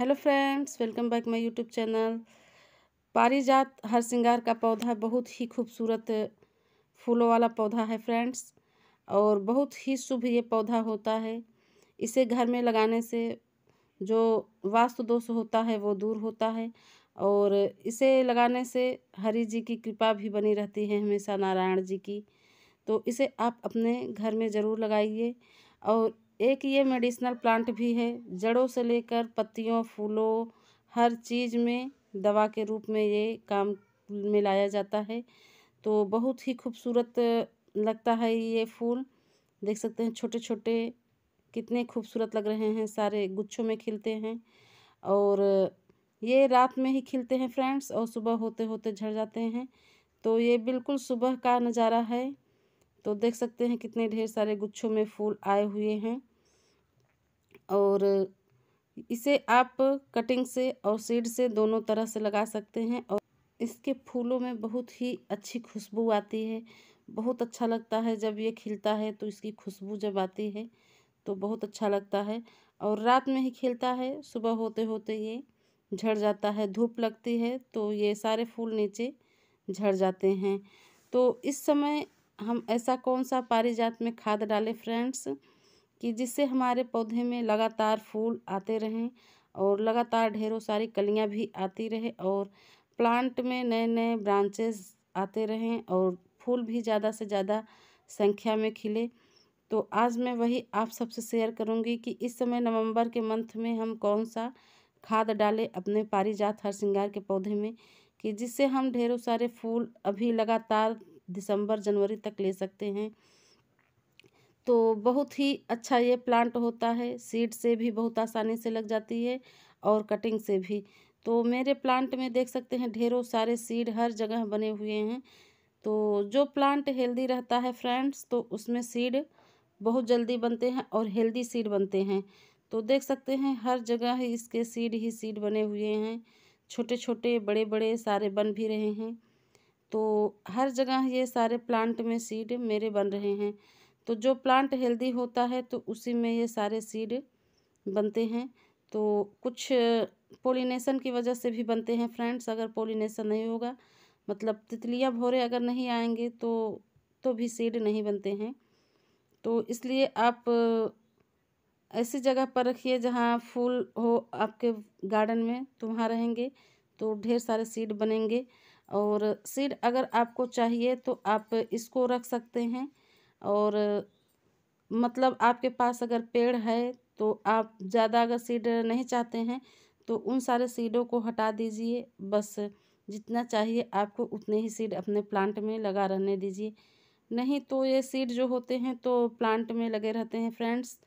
hello friends welcome back my YouTube channel पारिजात हर श्रृंगार का पौधा बहुत ही खूबसूरत फूलों वाला पौधा है फ्रेंड्स और बहुत ही शुभ ये पौधा होता है इसे घर में लगाने से जो वास्तु दोष होता है वो दूर होता है और इसे लगाने से हरि जी की कृपा भी बनी रहती है हमेशा नारायण जी की तो इसे आप अपने घर में ज़रूर लगाइए और एक ये मेडिसिनल प्लांट भी है जड़ों से लेकर पत्तियों फूलों हर चीज़ में दवा के रूप में ये काम में लाया जाता है तो बहुत ही खूबसूरत लगता है ये फूल देख सकते हैं छोटे छोटे कितने खूबसूरत लग रहे हैं सारे गुच्छों में खिलते हैं और ये रात में ही खिलते हैं फ्रेंड्स और सुबह होते होते झड़ जाते हैं तो ये बिल्कुल सुबह का नज़ारा है तो देख सकते हैं कितने ढेर सारे गुच्छों में फूल आए हुए हैं और इसे आप कटिंग से और सीड से दोनों तरह से लगा सकते हैं और इसके फूलों में बहुत ही अच्छी खुशबू आती है बहुत अच्छा लगता है जब ये खिलता है तो इसकी खुशबू जब आती है तो बहुत अच्छा लगता है और रात में ही खिलता है सुबह होते होते ये झड़ जाता है धूप लगती है तो ये सारे फूल नीचे झड़ जाते हैं तो इस समय हम ऐसा कौन सा पारिजात में खाद डालें फ्रेंड्स कि जिससे हमारे पौधे में लगातार फूल आते रहें और लगातार ढेरों सारी कलियाँ भी आती रहे और प्लांट में नए नए ब्रांचेस आते रहें और फूल भी ज़्यादा से ज़्यादा संख्या में खिले तो आज मैं वही आप सबसे शेयर करूंगी कि इस समय नवंबर के मंथ में हम कौन सा खाद डालें अपने पारिजात हर श्रृंगार के पौधे में कि जिससे हम ढेरों सारे फूल अभी लगातार दिसंबर जनवरी तक ले सकते हैं तो बहुत ही अच्छा ये प्लांट होता है सीड से भी बहुत आसानी से लग जाती है और कटिंग से भी तो मेरे प्लांट में देख सकते हैं ढेरों सारे सीड हर जगह बने हुए हैं तो जो प्लांट हेल्दी रहता है फ्रेंड्स तो उसमें सीड बहुत जल्दी बनते हैं और हेल्दी सीड बनते हैं तो देख सकते हैं हर जगह ही इसके सीड ही सीड बने हुए हैं छोटे छोटे बड़े बड़े सारे बन भी रहे हैं तो हर जगह ये सारे प्लांट में सीड मेरे बन रहे हैं तो जो प्लांट हेल्दी होता है तो उसी में ये सारे सीड बनते हैं तो कुछ पोलिनेशन की वजह से भी बनते हैं फ्रेंड्स अगर पोलिनेशन नहीं होगा मतलब तितलियाँ भोरे अगर नहीं आएंगे तो तो भी सीड नहीं बनते हैं तो इसलिए आप ऐसी जगह पर रखिए जहाँ फूल हो आपके गार्डन में तो वहाँ रहेंगे तो ढेर सारे सीड बनेंगे और सीड अगर आपको चाहिए तो आप इसको रख सकते हैं और मतलब आपके पास अगर पेड़ है तो आप ज़्यादा अगर सीड नहीं चाहते हैं तो उन सारे सीडों को हटा दीजिए बस जितना चाहिए आपको उतने ही सीड अपने प्लांट में लगा रहने दीजिए नहीं तो ये सीड जो होते हैं तो प्लांट में लगे रहते हैं फ्रेंड्स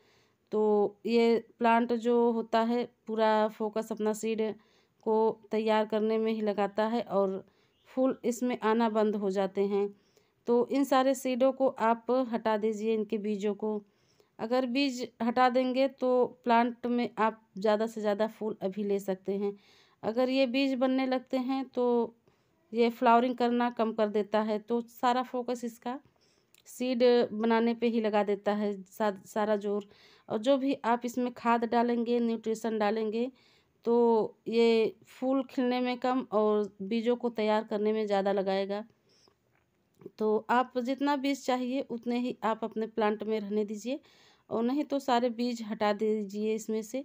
तो ये प्लांट जो होता है पूरा फोकस अपना सीड को तैयार करने में ही लगाता है और फूल इसमें आना बंद हो जाते हैं तो इन सारे सीडों को आप हटा दीजिए इनके बीजों को अगर बीज हटा देंगे तो प्लांट में आप ज़्यादा से ज़्यादा फूल अभी ले सकते हैं अगर ये बीज बनने लगते हैं तो ये फ्लावरिंग करना कम कर देता है तो सारा फोकस इसका सीड बनाने पे ही लगा देता है सा, सारा जोर और जो भी आप इसमें खाद डालेंगे न्यूट्रिशन डालेंगे तो ये फूल खिलने में कम और बीजों को तैयार करने में ज़्यादा लगाएगा तो आप जितना बीज चाहिए उतने ही आप अपने प्लांट में रहने दीजिए और नहीं तो सारे बीज हटा दीजिए इसमें से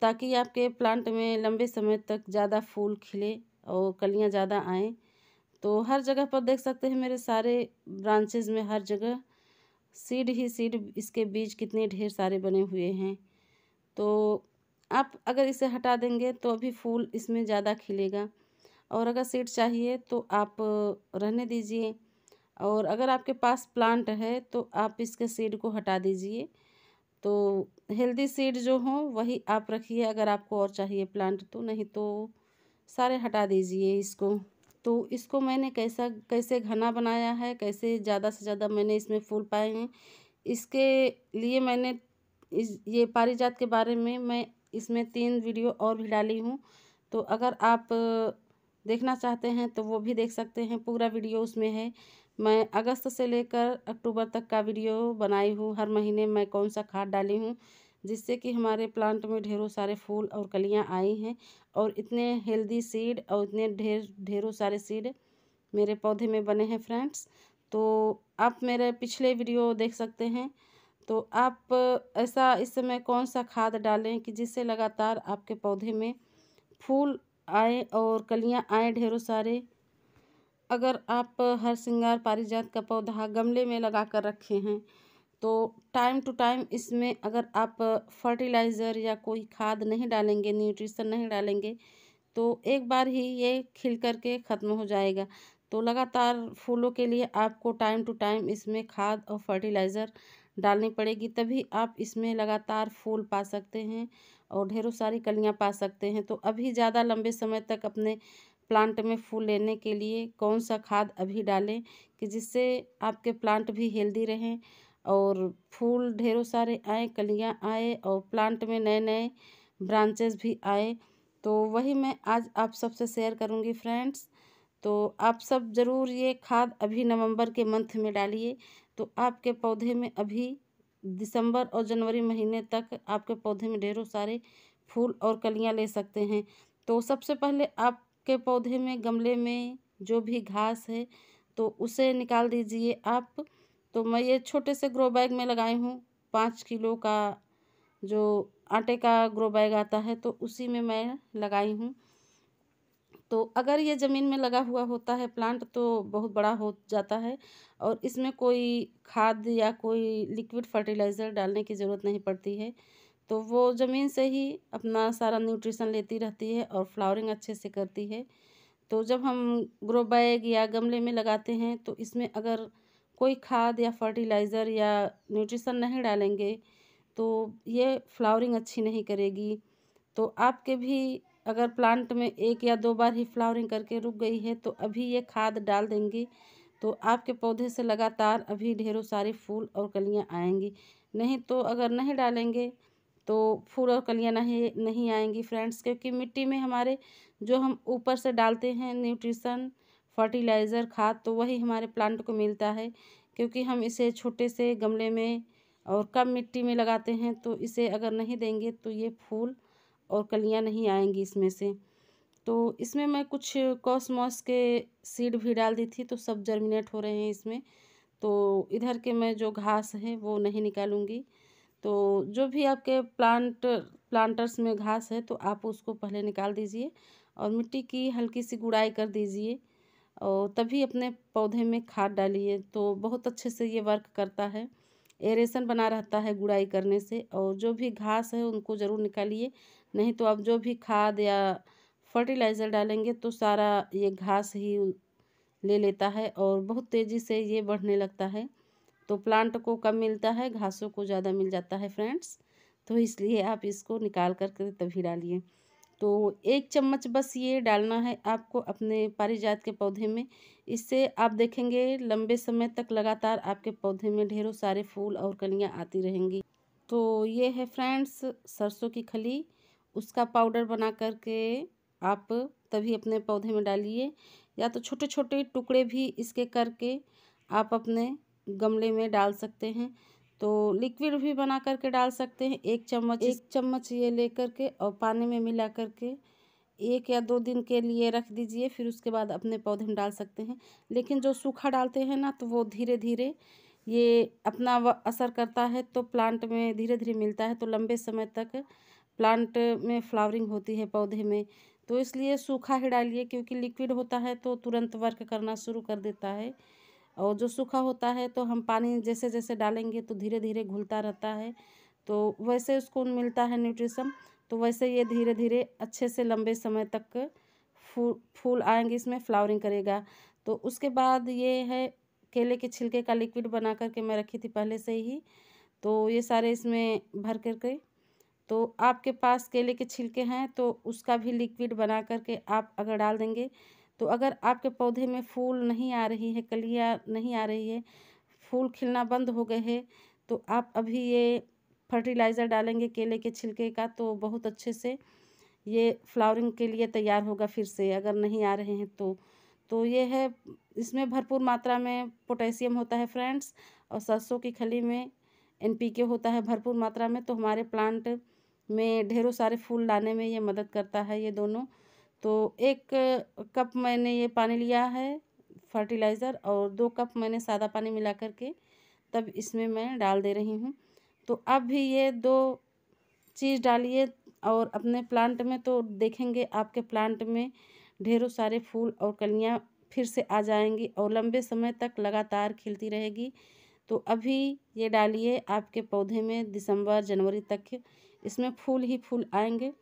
ताकि आपके प्लांट में लंबे समय तक ज़्यादा फूल खिले और कलियाँ ज़्यादा आएँ तो हर जगह पर देख सकते हैं मेरे सारे ब्रांचेज में हर जगह सीड ही सीड इसके बीज कितने ढेर सारे बने हुए हैं तो आप अगर इसे हटा देंगे तो अभी फूल इसमें ज़्यादा खिलेगा और अगर सीड चाहिए तो आप रहने दीजिए और अगर आपके पास प्लांट है तो आप इसके सीड को हटा दीजिए तो हेल्दी सीड जो हो वही आप रखिए अगर आपको और चाहिए प्लांट तो नहीं तो सारे हटा दीजिए इसको तो इसको मैंने कैसा कैसे घना बनाया है कैसे ज़्यादा से ज़्यादा मैंने इसमें फूल पाए हैं इसके लिए मैंने इस ये पारिजात के बारे में मैं इसमें तीन वीडियो और भी डाली हूँ तो अगर आप देखना चाहते हैं तो वो भी देख सकते हैं पूरा वीडियो उसमें है मैं अगस्त से लेकर अक्टूबर तक का वीडियो बनाई हूँ हर महीने मैं कौन सा खाद डाली हूँ जिससे कि हमारे प्लांट में ढेरों सारे फूल और कलियाँ आई हैं और इतने हेल्दी सीड और इतने ढेर ढेरों सारे सीड मेरे पौधे में बने हैं फ्रेंड्स तो आप मेरे पिछले वीडियो देख सकते हैं तो आप ऐसा इस समय कौन सा खाद डालें कि जिससे लगातार आपके पौधे में फूल आए और कलियाँ आए ढेरों सारे अगर आप हर श्रृंगार पारिजात का पौधा गमले में लगा कर रखे हैं तो टाइम टू टाइम इसमें अगर आप फर्टिलाइज़र या कोई खाद नहीं डालेंगे न्यूट्रिशन नहीं डालेंगे तो एक बार ही ये खिल करके ख़त्म हो जाएगा तो लगातार फूलों के लिए आपको टाइम टू टाइम इसमें खाद और फर्टिलाइज़र डालनी पड़ेगी तभी आप इसमें लगातार फूल पा सकते हैं और ढेरों सारी कलियां पा सकते हैं तो अभी ज़्यादा लंबे समय तक अपने प्लांट में फूल लेने के लिए कौन सा खाद अभी डालें कि जिससे आपके प्लांट भी हेल्दी रहें और फूल ढेरों सारे आए कलियां आए और प्लांट में नए नए ब्रांचेस भी आए तो वही मैं आज आप सबसे शेयर करूंगी फ्रेंड्स तो आप सब ज़रूर ये खाद अभी नवंबर के मंथ में डालिए तो आपके पौधे में अभी दिसंबर और जनवरी महीने तक आपके पौधे में ढेरों सारे फूल और कलियां ले सकते हैं तो सबसे पहले आप के पौधे में गमले में जो भी घास है तो उसे निकाल दीजिए आप तो मैं ये छोटे से ग्रो बैग में लगाई हूँ पाँच किलो का जो आटे का ग्रो बैग आता है तो उसी में मैं लगाई हूँ तो अगर ये ज़मीन में लगा हुआ होता है प्लांट तो बहुत बड़ा हो जाता है और इसमें कोई खाद या कोई लिक्विड फर्टिलाइज़र डालने की ज़रूरत नहीं पड़ती है तो वो ज़मीन से ही अपना सारा न्यूट्रिशन लेती रहती है और फ्लावरिंग अच्छे से करती है तो जब हम ग्रो बैग या गमले में लगाते हैं तो इसमें अगर कोई खाद या फर्टिलाइज़र या न्यूट्रिशन नहीं डालेंगे तो ये फ्लावरिंग अच्छी नहीं करेगी तो आपके भी अगर प्लांट में एक या दो बार ही फ्लावरिंग करके रुक गई है तो अभी ये खाद डाल देंगी तो आपके पौधे से लगातार अभी ढेरों सारे फूल और कलियां आएंगी नहीं तो अगर नहीं डालेंगे तो फूल और कलियाँ नहीं नहीं आएंगी फ्रेंड्स क्योंकि मिट्टी में हमारे जो हम ऊपर से डालते हैं न्यूट्रिशन फर्टिलाइज़र खाद तो वही हमारे प्लांट को मिलता है क्योंकि हम इसे छोटे से गमले में और कम मिट्टी में लगाते हैं तो इसे अगर नहीं देंगे तो ये फूल और कलियाँ नहीं आएंगी इसमें से तो इसमें मैं कुछ कॉस्मॉस के सीड भी डाल दी थी तो सब जर्मिनेट हो रहे हैं इसमें तो इधर के मैं जो घास है वो नहीं निकालूंगी तो जो भी आपके प्लांट प्लांटर्स में घास है तो आप उसको पहले निकाल दीजिए और मिट्टी की हल्की सी गुड़ाई कर दीजिए और तभी अपने पौधे में खाद डालिए तो बहुत अच्छे से ये वर्क करता है एरेसन बना रहता है गुड़ाई करने से और जो भी घास है उनको ज़रूर निकालिए नहीं तो आप जो भी खाद या फर्टिलाइज़र डालेंगे तो सारा ये घास ही ले लेता है और बहुत तेज़ी से ये बढ़ने लगता है तो प्लांट को कम मिलता है घासों को ज़्यादा मिल जाता है फ्रेंड्स तो इसलिए आप इसको निकाल कर कर तभी डालिए तो एक चम्मच बस ये डालना है आपको अपने पारिजात के पौधे में इससे आप देखेंगे लंबे समय तक लगातार आपके पौधे में ढेरों सारे फूल और कलियाँ आती रहेंगी तो ये है फ्रेंड्स सरसों की खली उसका पाउडर बना करके आप तभी अपने पौधे में डालिए या तो छोटे छोटे टुकड़े भी इसके करके आप अपने गमले में डाल सकते हैं तो लिक्विड भी बना करके डाल सकते हैं एक चम्मच एक चम्मच ये ले करके और पानी में मिला करके एक या दो दिन के लिए रख दीजिए फिर उसके बाद अपने पौधे में डाल सकते हैं लेकिन जो सूखा डालते हैं ना तो वो धीरे धीरे ये अपना असर करता है तो प्लांट में धीरे धीरे मिलता है तो लंबे समय तक प्लांट में फ्लावरिंग होती है पौधे में तो इसलिए सूखा ही डालिए क्योंकि लिक्विड होता है तो तुरंत वर्क करना शुरू कर देता है और जो सूखा होता है तो हम पानी जैसे जैसे डालेंगे तो धीरे धीरे घुलता रहता है तो वैसे उसको मिलता है न्यूट्रिशन तो वैसे ये धीरे धीरे अच्छे से लंबे समय तक फूल फूल आएंगे इसमें फ्लावरिंग करेगा तो उसके बाद ये है केले के छिलके का लिक्विड बना करके मैं रखी थी पहले से ही तो ये सारे इसमें भर करके तो आपके पास केले के छिलके हैं तो उसका भी लिक्विड बना करके आप अगर डाल देंगे तो अगर आपके पौधे में फूल नहीं आ रही है कलियाँ नहीं आ रही है फूल खिलना बंद हो गए हैं तो आप अभी ये फर्टिलाइज़र डालेंगे केले के छिलके का तो बहुत अच्छे से ये फ्लावरिंग के लिए तैयार होगा फिर से अगर नहीं आ रहे हैं तो तो ये है इसमें भरपूर मात्रा में पोटेशियम होता है फ्रेंड्स और सरसों की खली में एनपीके होता है भरपूर मात्रा में तो हमारे प्लांट में ढेरों सारे फूल लाने में ये मदद करता है ये दोनों तो एक कप मैंने ये पानी लिया है फर्टिलाइज़र और दो कप मैंने सादा पानी मिला कर के तब इसमें मैं डाल दे रही हूँ तो अब भी ये दो चीज़ डालिए और अपने प्लांट में तो देखेंगे आपके प्लांट में ढेरों सारे फूल और कलियाँ फिर से आ जाएंगी और लंबे समय तक लगातार खिलती रहेगी तो अभी ये डालिए आपके पौधे में दिसंबर जनवरी तक इसमें फूल ही फूल आएंगे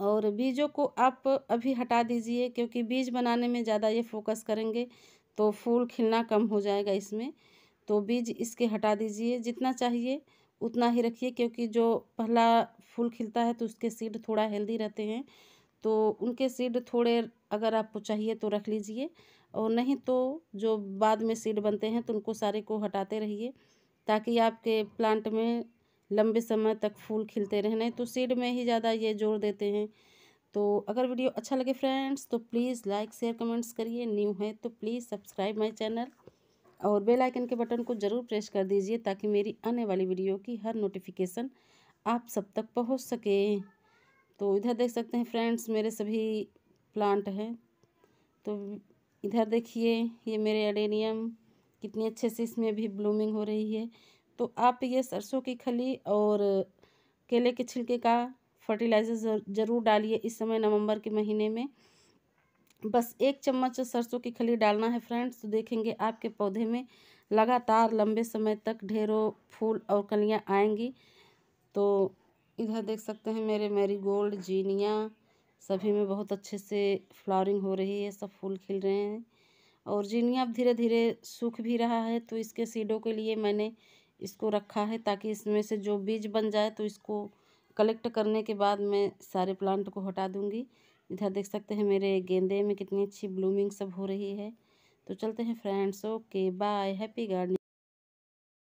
और बीजों को आप अभी हटा दीजिए क्योंकि बीज बनाने में ज़्यादा ये फोकस करेंगे तो फूल खिलना कम हो जाएगा इसमें तो बीज इसके हटा दीजिए जितना चाहिए उतना ही रखिए क्योंकि जो पहला फूल खिलता है तो उसके सीड थोड़ा हेल्दी रहते हैं तो उनके सीड थोड़े अगर आपको चाहिए तो रख लीजिए और नहीं तो जो बाद में सीड बनते हैं तो उनको सारे को हटाते रहिए ताकि आपके प्लांट में लंबे समय तक फूल खिलते रहने तो सीड में ही ज़्यादा ये जोर देते हैं तो अगर वीडियो अच्छा लगे फ्रेंड्स तो प्लीज़ लाइक शेयर कमेंट्स करिए न्यू है तो प्लीज़ सब्सक्राइब माई चैनल और बेल आइकन के बटन को ज़रूर प्रेस कर दीजिए ताकि मेरी आने वाली वीडियो की हर नोटिफिकेशन आप सब तक पहुंच सके तो इधर देख सकते हैं फ्रेंड्स मेरे सभी प्लांट हैं तो इधर देखिए ये मेरे एडेनियम कितनी अच्छे से इसमें भी ब्लूमिंग हो रही है तो आप ये सरसों की खली और केले के छिलके का फर्टिलाइज़र ज़रूर डालिए इस समय नवंबर के महीने में बस एक चम्मच सरसों की खली डालना है फ्रेंड्स तो देखेंगे आपके पौधे में लगातार लंबे समय तक ढेरों फूल और कलियां आएंगी तो इधर देख सकते हैं मेरे मेरी गोल्ड जीनिया सभी में बहुत अच्छे से फ्लावरिंग हो रही है सब फूल खिल रहे हैं और जीनिया अब धीरे धीरे सूख भी रहा है तो इसके सीडों के लिए मैंने इसको रखा है ताकि इसमें से जो बीज बन जाए तो इसको कलेक्ट करने के बाद मैं सारे प्लांट को हटा दूँगी इधर देख सकते हैं मेरे गेंदे में कितनी अच्छी ब्लूमिंग सब हो रही है तो चलते हैं friends okay bye happy gardening